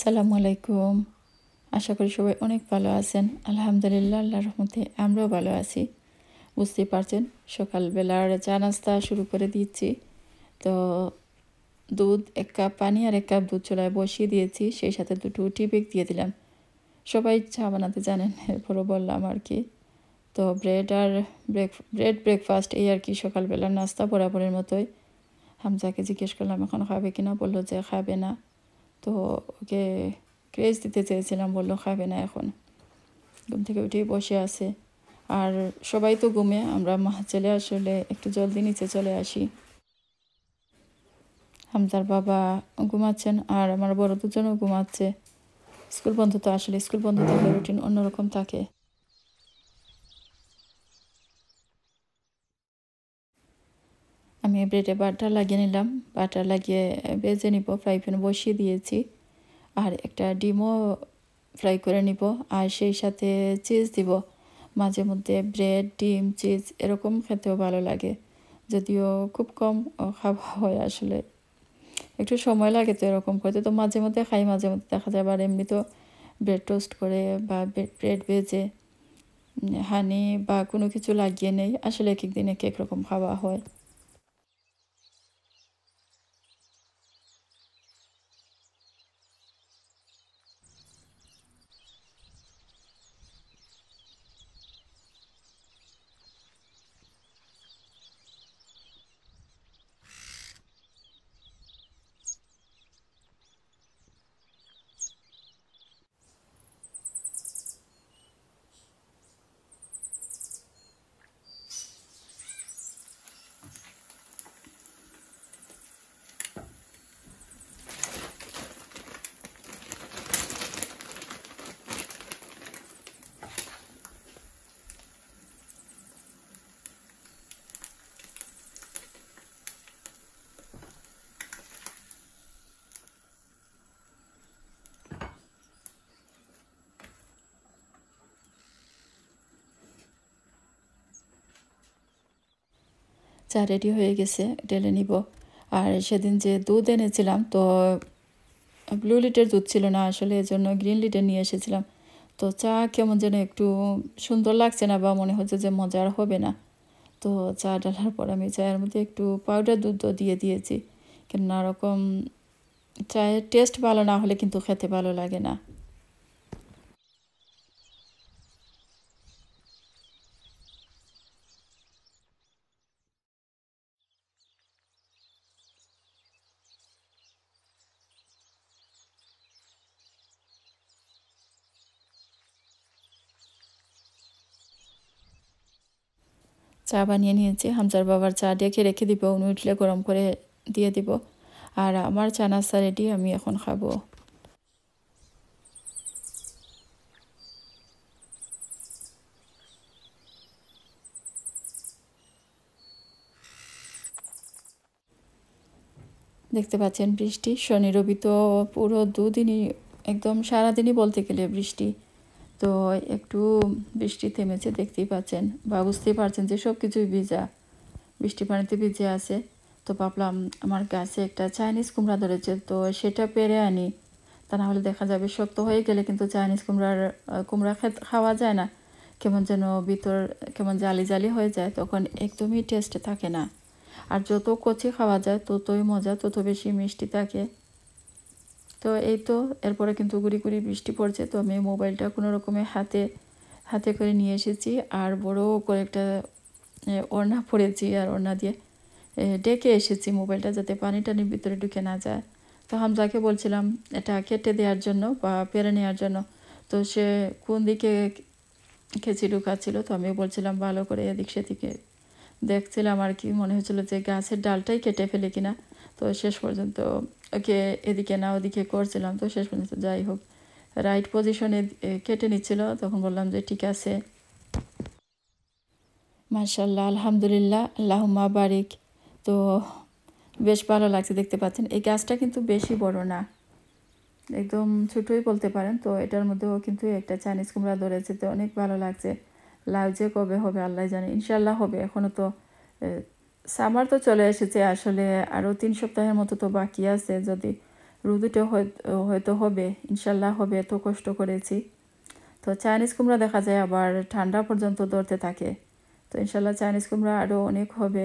আসসালামু আলাইকুম আশা করি সবাই অনেক ভালো আছেন আলহামদুলিল্লাহ আল্লাহ রহমতে আমরাও ভালো আছি বুঝতেই পারছেন সকালবেলার চা নাস্তা শুরু করে দিচ্ছি তো দুধ এক কাপ পানি আর এক কাপ দুধ চোলায় বসিয়ে দিয়েছি সেই সাথে দুটো টিপেক দিয়ে দিলাম সবাই চা বানাতে জানেন এরপরও বললাম আর কি তো ব্রেড আর ব্রেক ব্রেড ব্রেকফাস্ট এই আর কি সকালবেলার নাস্তা বরাবরের মতোই হামজাকে জিজ্ঞেস করলাম এখন খাবে কিনা বললো যে খাবে না তো ওকে ক্রেজ দিতে চেয়েছিলাম বললো খাবে না এখন ঘুম থেকে উঠেই বসে আছে আর সবাই তো ঘুমে আমরা মা চলে আসলে একটু জলদি নিচে চলে আসি আমার বাবা ঘুমাচ্ছেন আর আমার বড় দুজনও ঘুমাচ্ছে স্কুল বন্ধ তো আসলে স্কুল বন্ধ থাকলে রুটিন অন্যরকম থাকে আমি ব্রেডে বাটার লাগিয়ে নিলাম বাটার লাগিয়ে বেজে নিব ফ্রাই প্যান বসিয়ে দিয়েছি আর একটা ডিমও ফ্রাই করে নিব আর সেই সাথে চিজ দিব মাঝে মধ্যে ব্রেড ডিম চিজ এরকম খেতেও ভালো লাগে যদিও খুব কম খাওয়া হয় আসলে একটু সময় লাগে তো এরকম করতে তো মাঝে মধ্যে খাই মাঝে মধ্যে দেখা যায় আবার এমনি তো ব্রেড টোস্ট করে বা ব্রেড ভেজে হানি বা কোনো কিছু লাগিয়ে নেই আসলে এক এক দিন এক এক রকম খাওয়া হয় চা রেডি হয়ে গেছে ঢেলে নিব আর সেদিন যে দুধ এনেছিলাম তো ব্লু লিটের দুধ ছিল না আসলে এজন্য গ্রিন লিটার নিয়ে এসেছিলাম তো চা কেমন যেন একটু সুন্দর লাগছে না বা মনে হচ্ছে যে মজার হবে না তো চা ডালার পর আমি চায়ের মধ্যে একটু পাউডার দুধও দিয়ে দিয়েছি কেননা ওরকম চায়ের টেস্ট ভালো না হলে কিন্তু খেতে ভালো লাগে না চা বানিয়ে নিয়েছি হামজার বাবার চা ডেকে রেখে দিব উনি উঠলে গরম করে দিয়ে দিব আর আমার চা নাস্তা রেডি আমি এখন খাবো দেখতে পাচ্ছেন বৃষ্টি শনি রবি তো পুরো দুদিনই একদম সারাদিনই বলতে গেলে বৃষ্টি তো একটু বৃষ্টি থেমেছে দেখতেই পাচ্ছেন বা বুঝতেই পারছেন যে সব কিছুই ভিজা বৃষ্টি পানিতে ভিজে আছে তো ভাবলাম আমার গাছে একটা চাইনিজ কুমড়া ধরেছে তো সেটা পেরে আনি তা না হলে দেখা যাবে শক্ত হয়ে গেলে কিন্তু চাইনিজ কুমড়ার কুমড়া খাওয়া যায় না কেমন যেন ভিতর কেমন জালি জালি হয়ে যায় তখন একদমই টেস্ট থাকে না আর যত কচি খাওয়া যায় ততই মজা তত বেশি মিষ্টি থাকে তো এই তো এরপরে কিন্তু গুড়ি গুড়ি বৃষ্টি পড়ছে তো আমি মোবাইলটা কোনো রকমে হাতে হাতে করে নিয়ে এসেছি আর বড় করে একটা ওড়না পড়েছি আর ওড়না দিয়ে ডেকে এসেছি মোবাইলটা যাতে পানি টানির ভিতরে ঢুকে না যায় তো হামজাকে বলছিলাম এটা কেটে দেওয়ার জন্য বা পেরে নেওয়ার জন্য তো সে কোন দিকে খেঁচি ঢুকাচ্ছিল তো আমি বলছিলাম ভালো করে এদিক সেদিকে দেখছিলাম আর কি মনে হয়েছিল যে গাছের ডালটাই কেটে ফেলে কিনা তো শেষ পর্যন্ত ওকে এদিকে না ওদিকে করছিলাম তো শেষ পর্যন্ত যাই হোক রাইট পজিশনে কেটে নিচ্ছিল তখন বললাম যে ঠিক আছে মার্শাল্লাহ আলহামদুলিল্লাহ মা বারিক তো বেশ ভালো লাগছে দেখতে পাচ্ছেন এই গাছটা কিন্তু বেশি বড় না একদম ছোটোই বলতে পারেন তো এটার মধ্যেও কিন্তু একটা চাইনিজ কুমড়া ধরেছে তো অনেক ভালো লাগছে লাউ যে কবে হবে আল্লাহ জানে ইনশাল্লাহ হবে এখনও তো সামার তো চলে এসেছে আসলে আরও তিন সপ্তাহের মতো তো বাকি আছে যদি রুদুটা হয়তো হবে ইনশাল্লাহ হবে এত কষ্ট করেছি তো চাইনিজ কুমড়া দেখা যায় আবার ঠান্ডা পর্যন্ত ধরতে থাকে তো ইনশাল্লাহ চাইনিজ কুমড়া আরও অনেক হবে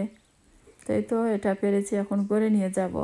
তাই তো এটা পেরেছি এখন করে নিয়ে যাব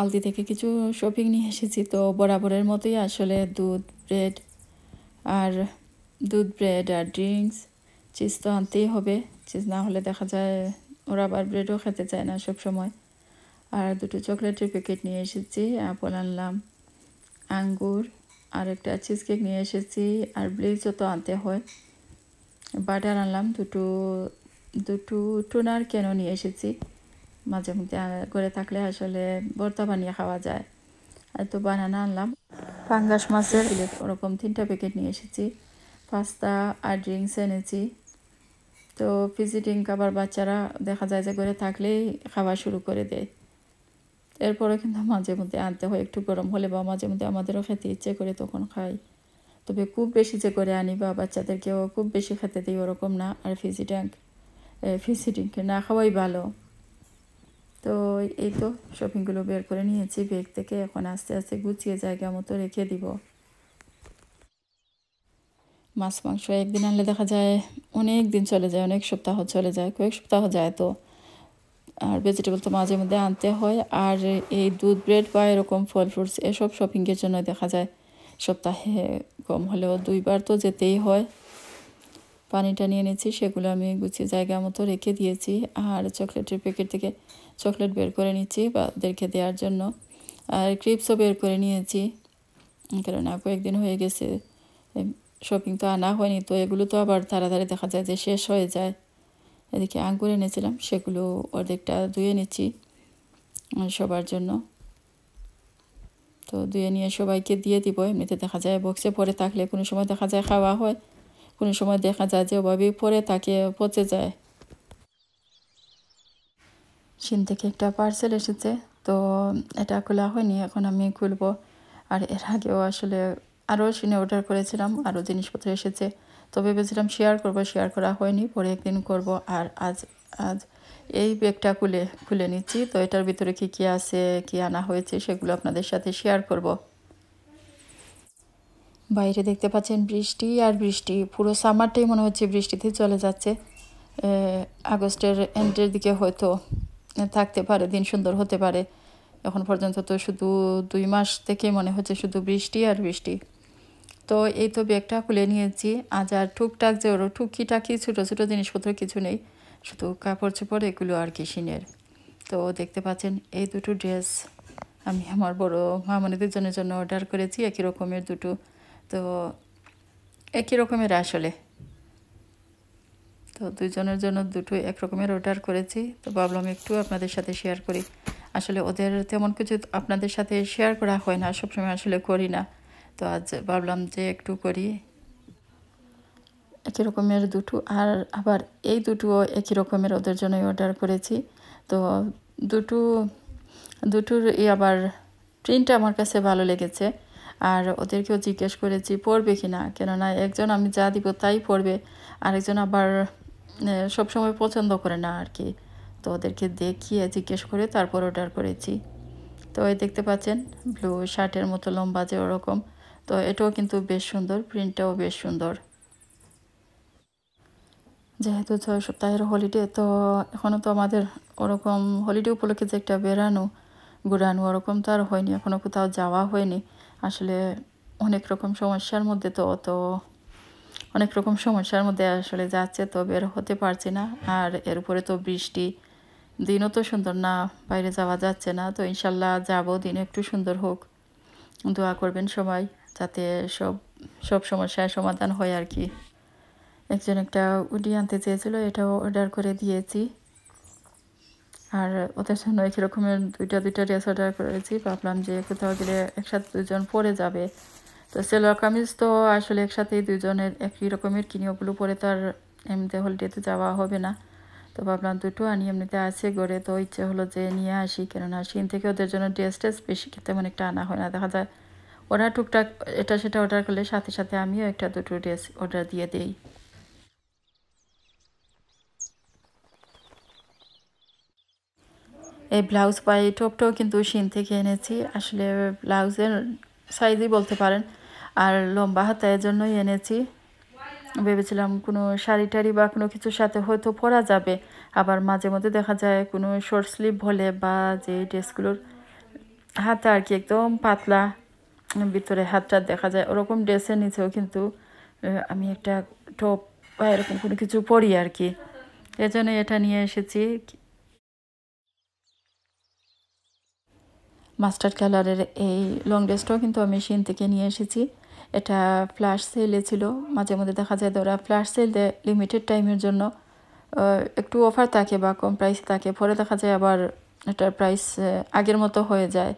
আলতি থেকে কিছু শপিং নিয়ে এসেছি তো বরাবরের মতোই আসলে দুধ ব্রেড আর দুধ ব্রেড আর ড্রিঙ্কস চিজ তো আনতেই হবে চিজ না হলে দেখা যায় ওরা আবার ব্রেডও খেতে চায় না সব সময় আর দুটো চকলেটের প্যাকেট নিয়ে এসেছি অ্যাপল আনলাম আঙ্গুর আর একটা চিজ কেক নিয়ে এসেছি আর ব্লিচও তো আনতে হয় বাটার আনলাম দুটো দুটো টোনার কেন নিয়ে এসেছি মাঝে মধ্যে করে থাকলে আসলে ভর্তা বানিয়ে খাওয়া যায় তো বানানা আনলাম পাঙ্গাস মাছের ওরকম তিনটা প্যাকেট নিয়ে এসেছি পাস্তা আর ড্রিঙ্কস এনেছি তো ভিজিটিং আবার বাচ্চারা দেখা যায় যে ঘরে থাকলেই খাওয়া শুরু করে দেয় এরপরে কিন্তু মাঝে মধ্যে আনতে হয় একটু গরম হলে বা মাঝে মধ্যে আমাদেরও খেতে ইচ্ছে করে তখন খাই তবে খুব বেশি যে করে আনি বা বাচ্চাদেরকেও খুব বেশি খেতে দিই ওরকম না আর ফিজি ট্যাঙ্ক ফিজি ট্যাঙ্ক না খাওয়াই ভালো তো এই তো শপিংগুলো বের করে নিয়েছি ব্যাগ থেকে এখন আস্তে আস্তে গুছিয়ে জায়গা মতো রেখে দিব মাছ মাংস একদিন আনলে দেখা যায় অনেক দিন চলে যায় অনেক সপ্তাহ চলে যায় কয়েক সপ্তাহ যায় তো আর ভেজিটেবল তো মাঝে মধ্যে আনতে হয় আর এই দুধ ব্রেড বা এরকম ফল ফ্রুটস এসব শপিংয়ের জন্য দেখা যায় সপ্তাহে কম হলেও দুইবার তো যেতেই হয় পানিটা নিয়ে নিয়েছি সেগুলো আমি গুছিয়ে জায়গা মতো রেখে দিয়েছি আর চকলেটের প্যাকেট থেকে চকলেট বের করে নিচ্ছি বাদেরকে দেওয়ার জন্য আর ক্রিপসও বের করে নিয়েছি কারণ আর কয়েকদিন হয়ে গেছে শপিং তো আনা হয়নি তো এগুলো তো আবার তাড়াতাড়ি দেখা যায় যে শেষ হয়ে যায় এদিকে আঙ্গুর এনেছিলাম সেগুলো অর্ধেকটা ধুয়ে নিচ্ছি সবার জন্য তো ধুয়ে নিয়ে সবাইকে দিয়ে দিব এমনিতে দেখা যায় বক্সে পরে থাকলে কোনো সময় দেখা যায় খাওয়া হয় কোনো সময় দেখা যায় যে ওভাবেই পরে থাকে পচে যায় সিন থেকে একটা পার্সেল এসেছে তো এটা খোলা হয়নি এখন আমি খুলবো আর এর আগেও আসলে আরও সিনে অর্ডার করেছিলাম আরও জিনিসপত্র এসেছে তো ভেবেছিলাম শেয়ার করব শেয়ার করা হয়নি পরে একদিন করব আর আজ আজ এই ব্যাগটা খুলে খুলে নিচ্ছি তো এটার ভিতরে কী কী আছে কী আনা হয়েছে সেগুলো আপনাদের সাথে শেয়ার করব বাইরে দেখতে পাচ্ছেন বৃষ্টি আর বৃষ্টি পুরো সামারটাই মনে হচ্ছে বৃষ্টিতে চলে যাচ্ছে আগস্টের এন্ডের দিকে হয়তো থাকতে পারে দিন সুন্দর হতে পারে এখন পর্যন্ত তো শুধু দুই মাস থেকে মনে হচ্ছে শুধু বৃষ্টি আর বৃষ্টি তো এই তো ব্যাগটা খুলে নিয়েছি আজ আর টুকটাক যে ওর টাকি ছোটো ছোটো জিনিসপত্র কিছু নেই শুধু কাপড় চোপড় এগুলো আর কি সিনের তো দেখতে পাচ্ছেন এই দুটো ড্রেস আমি আমার বড় মামনিদের জন্য অর্ডার করেছি একই রকমের দুটো তো একই রকমের আসলে তো দুজনের জন্য দুটো একরকমের অর্ডার করেছি তো ভাবলাম একটু আপনাদের সাথে শেয়ার করি আসলে ওদের তেমন কিছু আপনাদের সাথে শেয়ার করা হয় না সবসময় আসলে করি না তো আজ ভাবলাম যে একটু করি একই রকমের দুটো আর আবার এই দুটোও একই রকমের ওদের জন্যই অর্ডার করেছি তো দুটো দুটোর আবার প্রিন্টটা আমার কাছে ভালো লেগেছে আর ওদেরকেও জিজ্ঞেস করেছি পড়বে কি না কেননা একজন আমি যা দিব তাই পড়বে আরেকজন আবার সবসময় পছন্দ করে না আর কি তো ওদেরকে দেখিয়ে জিজ্ঞেস করে তারপর অর্ডার করেছি তো এই দেখতে পাচ্ছেন ব্লু শার্টের মতো লম্বা যে ওরকম তো এটাও কিন্তু বেশ সুন্দর প্রিন্টটাও বেশ সুন্দর যেহেতু ছয় সপ্তাহের হলিডে তো এখনও তো আমাদের ওরকম হলিডে উপলক্ষে যে একটা বেরানো ঘুরানো ওরকম তো আর হয়নি এখনও কোথাও যাওয়া হয়নি আসলে অনেক রকম সমস্যার মধ্যে তো অত অনেক রকম সমস্যার মধ্যে আসলে যাচ্ছে তো বের হতে পারছি না আর এর উপরে তো বৃষ্টি দিনও তো সুন্দর না বাইরে যাওয়া যাচ্ছে না তো ইনশাল্লাহ যাব দিন একটু সুন্দর হোক দোয়া করবেন সবাই যাতে সব সব সমস্যার সমাধান হয় আর কি একজন একটা উডি আনতে চেয়েছিল এটাও অর্ডার করে দিয়েছি আর ওদের সামনে একই রকমের দুইটা দুইটা ড্রেস অর্ডার করেছি ভাবলাম যে কোথাও গেলে একসাথে দুজন পরে যাবে তো সেলোয়ার কামিজ তো আসলে একসাথেই দুজনের একই রকমের কিনি ওগুলো পরে তো আর এমনিতে হলিডেতে যাওয়া হবে না তো ভাবলাম দুটো আনি এমনিতে আছে গড়ে তো ইচ্ছে হলো যে নিয়ে আসি কেননা সিন থেকে ওদের জন্য ড্রেস ট্রেস বেশি তেমন একটা আনা হয় না দেখা যায় ওরা টুকটাক এটা সেটা অর্ডার করলে সাথে সাথে আমিও একটা দুটো ড্রেস অর্ডার দিয়ে দিই এই ব্লাউজ পাই টপটাও কিন্তু শিন থেকে এনেছি আসলে ব্লাউজের সাইজই বলতে পারেন আর লম্বা হাতা জন্যই এনেছি ভেবেছিলাম কোনো শাড়ি টাড়ি বা কোনো কিছুর সাথে হয়তো পরা যাবে আবার মাঝে মধ্যে দেখা যায় কোনো শর্ট স্লিভ হলে বা যে ড্রেসগুলোর হাতে আর কি একদম পাতলা ভিতরে হাতটা দেখা যায় ওরকম ড্রেসের নিচেও কিন্তু আমি একটা টপ বা এরকম কোনো কিছু পরি আর কি এজন্য এটা নিয়ে এসেছি মাস্টার্ড কালারের এই লং ড্রেসটাও কিন্তু আমি শিন থেকে নিয়ে এসেছি এটা ফ্ল্যাশ সেলে ছিল মাঝে মধ্যে দেখা যায় ওরা ফ্ল্যাশ সেল দেয় লিমিটেড টাইমের জন্য একটু অফার থাকে বা কম প্রাইস থাকে পরে দেখা যায় আবার এটার প্রাইস আগের মতো হয়ে যায়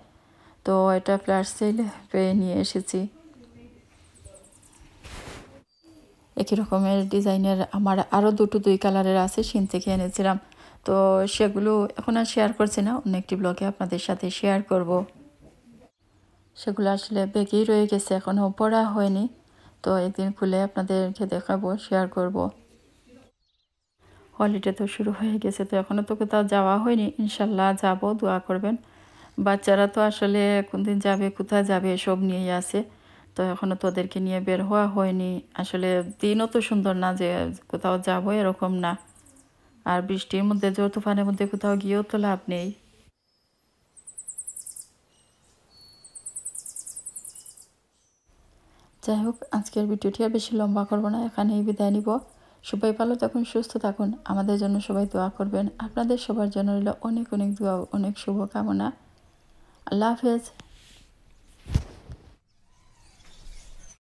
তো এটা ফ্ল্যাশ সেল পেয়ে নিয়ে এসেছি একই রকমের ডিজাইনের আমার আরও দুটো দুই কালারের আছে শিন থেকে এনেছিলাম তো সেগুলো এখন আর শেয়ার করছি না অন্য একটি ব্লগে আপনাদের সাথে শেয়ার করব সেগুলো আসলে বেগেই রয়ে গেছে এখনও পড়া হয়নি তো একদিন খুলে আপনাদেরকে দেখাবো শেয়ার করব হলিডে তো শুরু হয়ে গেছে তো এখনও তো কোথাও যাওয়া হয়নি ইনশাল্লাহ যাব দোয়া করবেন বাচ্চারা তো আসলে কোন দিন যাবে কোথায় যাবে এসব নিয়েই আছে তো এখনও তো ওদেরকে নিয়ে বের হওয়া হয়নি আসলে দিনও তো সুন্দর না যে কোথাও যাবো এরকম না আর বৃষ্টির মধ্যে জোর তুফানের মধ্যে কোথাও গিয়েও তো লাভ নেই যাই হোক আজকের ভিডিওটি আর বেশি লম্বা করবো না এখানেই বিদায় নিব সবাই ভালো থাকুন সুস্থ থাকুন আমাদের জন্য সবাই দোয়া করবেন আপনাদের সবার জন্য রইল অনেক অনেক দোয়া অনেক শুভকামনা আল্লাহ হাফেজ